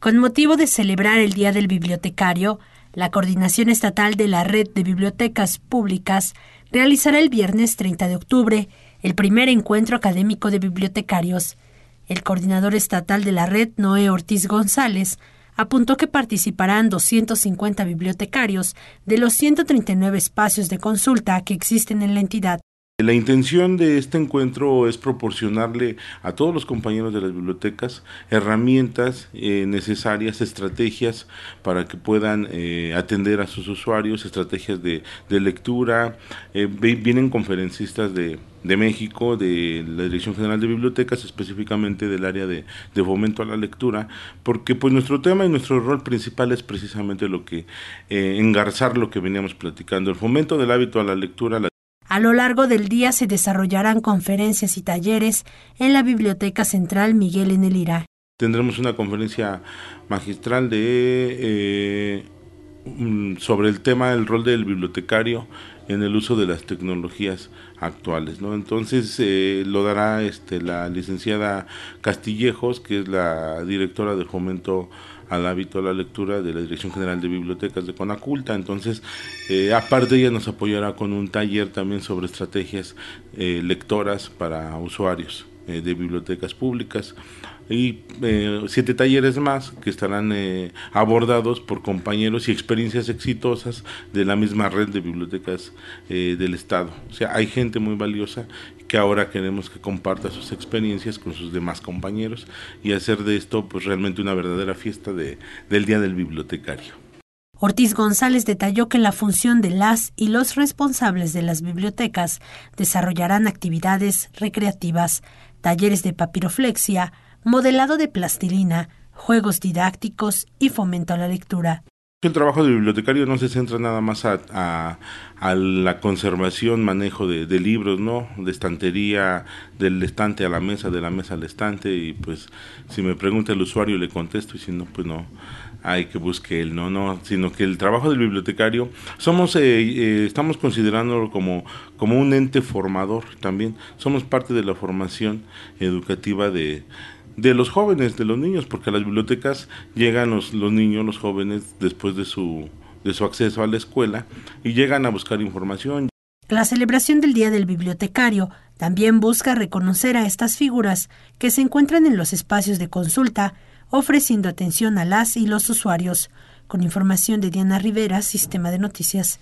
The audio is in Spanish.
Con motivo de celebrar el Día del Bibliotecario, la Coordinación Estatal de la Red de Bibliotecas Públicas realizará el viernes 30 de octubre el primer encuentro académico de bibliotecarios. El coordinador estatal de la red, Noé Ortiz González, apuntó que participarán 250 bibliotecarios de los 139 espacios de consulta que existen en la entidad. La intención de este encuentro es proporcionarle a todos los compañeros de las bibliotecas herramientas eh, necesarias, estrategias para que puedan eh, atender a sus usuarios, estrategias de, lectura. Eh, vienen conferencistas de, México, de la Dirección General de Bibliotecas, específicamente del área de, fomento a la lectura, porque pues nuestro tema y nuestro rol principal es precisamente lo que, engarzar lo que veníamos platicando, el fomento del hábito a la lectura, la a lo largo del día se desarrollarán conferencias y talleres en la Biblioteca Central Miguel Enelirá. Tendremos una conferencia magistral de eh, Mm, sobre el tema del rol del bibliotecario en el uso de las tecnologías actuales, ¿no? Entonces eh, lo dará este, la licenciada Castillejos, que es la directora de fomento al hábito a la lectura de la Dirección General de Bibliotecas de Conaculta. Entonces, eh, aparte ella nos apoyará con un taller también sobre estrategias eh, lectoras para usuarios. Eh, de bibliotecas públicas y eh, siete talleres más que estarán eh, abordados por compañeros y experiencias exitosas de la misma red de bibliotecas del Estado. O sea, hay gente muy valiosa que ahora queremos que comparta sus experiencias con sus demás compañeros y hacer de esto pues realmente una verdadera fiesta del Día del Bibliotecario. Ortiz González detalló que la función de las y los responsables de las bibliotecas desarrollarán actividades recreativas talleres de papiroflexia, modelado de plastilina, juegos didácticos y fomento a la lectura. El trabajo del bibliotecario no se centra nada más a, la conservación, manejo de, libros, ¿no? De estantería, del estante a la mesa, de la mesa al estante, y pues si me pregunta el usuario le contesto, y si no, pues no, hay que busque él, ¿no? no sino que el trabajo del bibliotecario, somos, eh, eh, estamos considerándolo como, como un ente formador también, somos parte de la formación educativa de de los jóvenes, de los niños, porque a las bibliotecas llegan los, niños, los jóvenes, después de su, de su acceso a la escuela y llegan a buscar información. La celebración del Día del Bibliotecario también busca reconocer a estas figuras que se encuentran en los espacios de consulta, ofreciendo atención a las y los usuarios. Con información de Diana Rivera, Sistema de Noticias